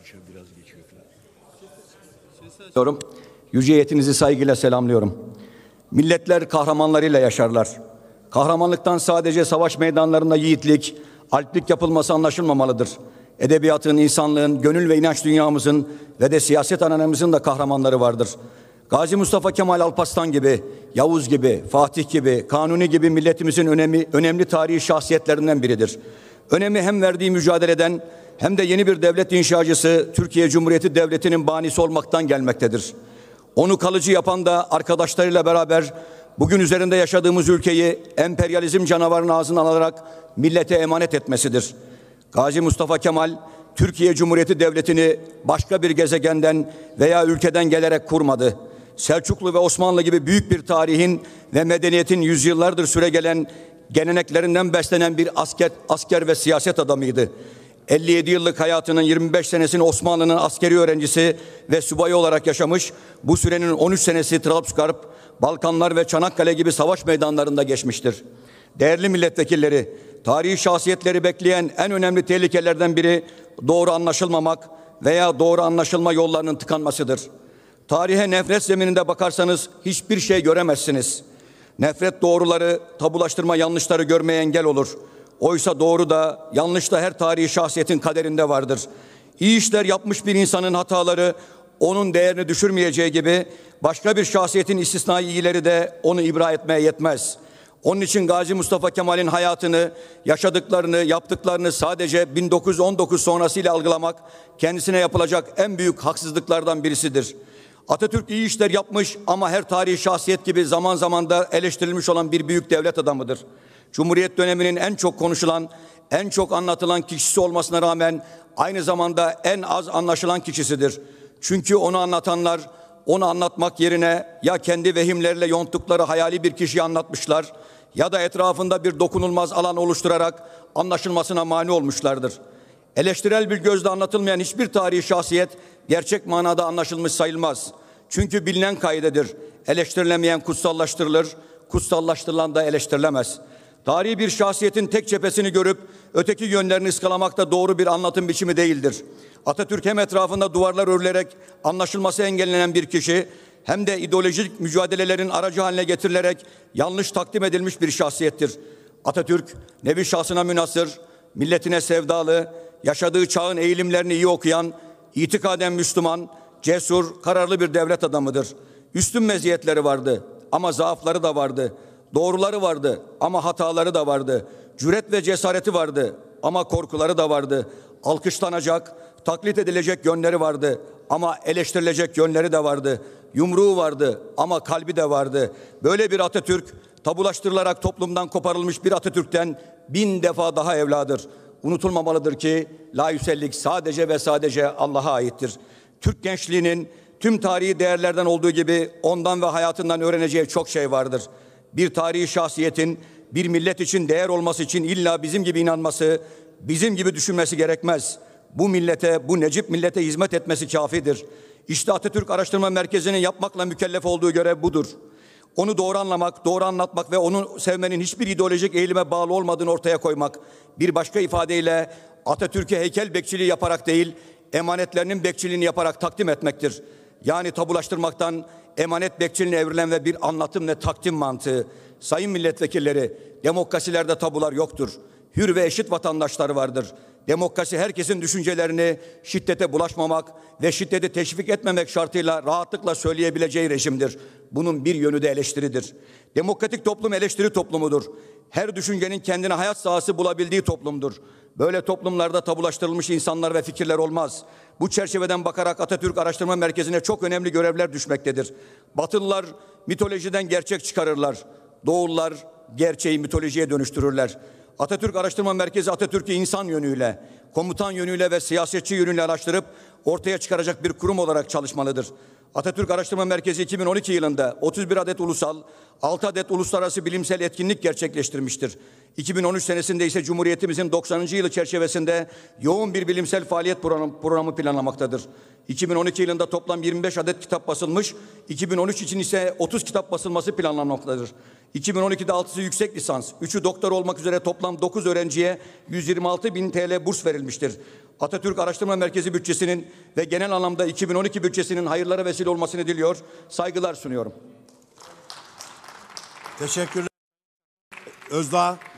Akşam biraz geçiyor falan. Yüce yetinizi saygıyla selamlıyorum. Milletler kahramanlarıyla yaşarlar. Kahramanlıktan sadece savaş meydanlarında yiğitlik, alplik yapılması anlaşılmamalıdır. Edebiyatın, insanlığın, gönül ve inanç dünyamızın ve de siyaset annemizin de kahramanları vardır. Gazi Mustafa Kemal Alpaslan gibi, Yavuz gibi, Fatih gibi, Kanuni gibi milletimizin önemi, önemli tarihi şahsiyetlerinden biridir. Önemi hem verdiği mücadeleden hem de yeni bir devlet inşacısı Türkiye Cumhuriyeti Devleti'nin banisi olmaktan gelmektedir. Onu kalıcı yapan da arkadaşlarıyla beraber bugün üzerinde yaşadığımız ülkeyi emperyalizm canavarının ağzından alarak millete emanet etmesidir. Gazi Mustafa Kemal Türkiye Cumhuriyeti Devleti'ni başka bir gezegenden veya ülkeden gelerek kurmadı. Selçuklu ve Osmanlı gibi büyük bir tarihin ve medeniyetin yüzyıllardır süregelen geleneklerinden beslenen bir asker, asker ve siyaset adamıydı. 57 yıllık hayatının 25 senesini Osmanlı'nın askeri öğrencisi ve subayı olarak yaşamış, bu sürenin 13 senesi Trabzonkarp, Balkanlar ve Çanakkale gibi savaş meydanlarında geçmiştir. Değerli milletvekilleri, tarihi şahsiyetleri bekleyen en önemli tehlikelerden biri doğru anlaşılmamak veya doğru anlaşılma yollarının tıkanmasıdır. Tarihe nefret zemininde bakarsanız hiçbir şey göremezsiniz. Nefret doğruları, tabulaştırma yanlışları görmeye engel olur. Oysa doğru da yanlış da her tarihi şahsiyetin kaderinde vardır. İyi işler yapmış bir insanın hataları onun değerini düşürmeyeceği gibi başka bir şahsiyetin istisnai iyileri de onu ibra etmeye yetmez. Onun için Gazi Mustafa Kemal'in hayatını, yaşadıklarını, yaptıklarını sadece 1919 sonrasıyla algılamak kendisine yapılacak en büyük haksızlıklardan birisidir.'' Atatürk iyi işler yapmış ama her tarihi şahsiyet gibi zaman zaman da eleştirilmiş olan bir büyük devlet adamıdır. Cumhuriyet döneminin en çok konuşulan, en çok anlatılan kişisi olmasına rağmen aynı zamanda en az anlaşılan kişisidir. Çünkü onu anlatanlar onu anlatmak yerine ya kendi vehimlerle yonttukları hayali bir kişiyi anlatmışlar ya da etrafında bir dokunulmaz alan oluşturarak anlaşılmasına mani olmuşlardır. Eleştirel bir gözle anlatılmayan hiçbir tarihi şahsiyet gerçek manada anlaşılmış sayılmaz. Çünkü bilinen kaydedir, Eleştirilemeyen kutsallaştırılır, kutsallaştırılan da eleştirilemez. Tarihi bir şahsiyetin tek cephesini görüp öteki yönlerini ıskalamak da doğru bir anlatım biçimi değildir. Atatürk hem etrafında duvarlar örülerek anlaşılması engellenen bir kişi hem de ideolojik mücadelelerin aracı haline getirilerek yanlış takdim edilmiş bir şahsiyettir. Atatürk nevi şahsına münasır, milletine sevdalı, yaşadığı çağın eğilimlerini iyi okuyan, itikaden Müslüman, cesur, kararlı bir devlet adamıdır. Üstün meziyetleri vardı ama zaafları da vardı. Doğruları vardı ama hataları da vardı. Cüret ve cesareti vardı ama korkuları da vardı. Alkışlanacak, taklit edilecek yönleri vardı ama eleştirilecek yönleri de vardı. Yumruğu vardı ama kalbi de vardı. Böyle bir Atatürk tabulaştırılarak toplumdan koparılmış bir Atatürk'ten bin defa daha evladır. Unutulmamalıdır ki la sadece ve sadece Allah'a aittir. Türk gençliğinin tüm tarihi değerlerden olduğu gibi ondan ve hayatından öğreneceği çok şey vardır. Bir tarihi şahsiyetin bir millet için değer olması için illa bizim gibi inanması, bizim gibi düşünmesi gerekmez. Bu millete, bu Necip millete hizmet etmesi kafidir. İşte Atatürk Araştırma Merkezi'nin yapmakla mükellef olduğu görev budur. Onu doğru anlamak, doğru anlatmak ve onu sevmenin hiçbir ideolojik eğilime bağlı olmadığını ortaya koymak. Bir başka ifadeyle Atatürk'e heykel bekçiliği yaparak değil, emanetlerinin bekçiliğini yaparak takdim etmektir. Yani tabulaştırmaktan emanet bekçiliğine evrilen ve bir anlatım ne takdim mantığı. Sayın milletvekilleri demokrasilerde tabular yoktur. Hür ve eşit vatandaşları vardır. Demokrasi herkesin düşüncelerini şiddete bulaşmamak ve şiddeti teşvik etmemek şartıyla rahatlıkla söyleyebileceği rejimdir. Bunun bir yönü de eleştiridir. Demokratik toplum eleştiri toplumudur. Her düşüncenin kendine hayat sahası bulabildiği toplumdur. Böyle toplumlarda tabulaştırılmış insanlar ve fikirler olmaz. Bu çerçeveden bakarak Atatürk Araştırma Merkezi'ne çok önemli görevler düşmektedir. Batılılar mitolojiden gerçek çıkarırlar. Doğullar gerçeği mitolojiye dönüştürürler. Atatürk Araştırma Merkezi Atatürk'ü insan yönüyle, komutan yönüyle ve siyasetçi yönüyle araştırıp ortaya çıkaracak bir kurum olarak çalışmalıdır. Atatürk Araştırma Merkezi 2012 yılında 31 adet ulusal, 6 adet uluslararası bilimsel etkinlik gerçekleştirmiştir. 2013 senesinde ise Cumhuriyetimizin 90. yılı çerçevesinde yoğun bir bilimsel faaliyet programı planlamaktadır. 2012 yılında toplam 25 adet kitap basılmış, 2013 için ise 30 kitap basılması planlanmaktadır. 2012'de 6'sı yüksek lisans, 3'ü doktor olmak üzere toplam 9 öğrenciye 126 bin TL burs verilmiştir. Atatürk Araştırma Merkezi bütçesinin ve genel anlamda 2012 bütçesinin hayırlara vesile olmasını diliyor. Saygılar sunuyorum. Teşekkürler. Özdağ.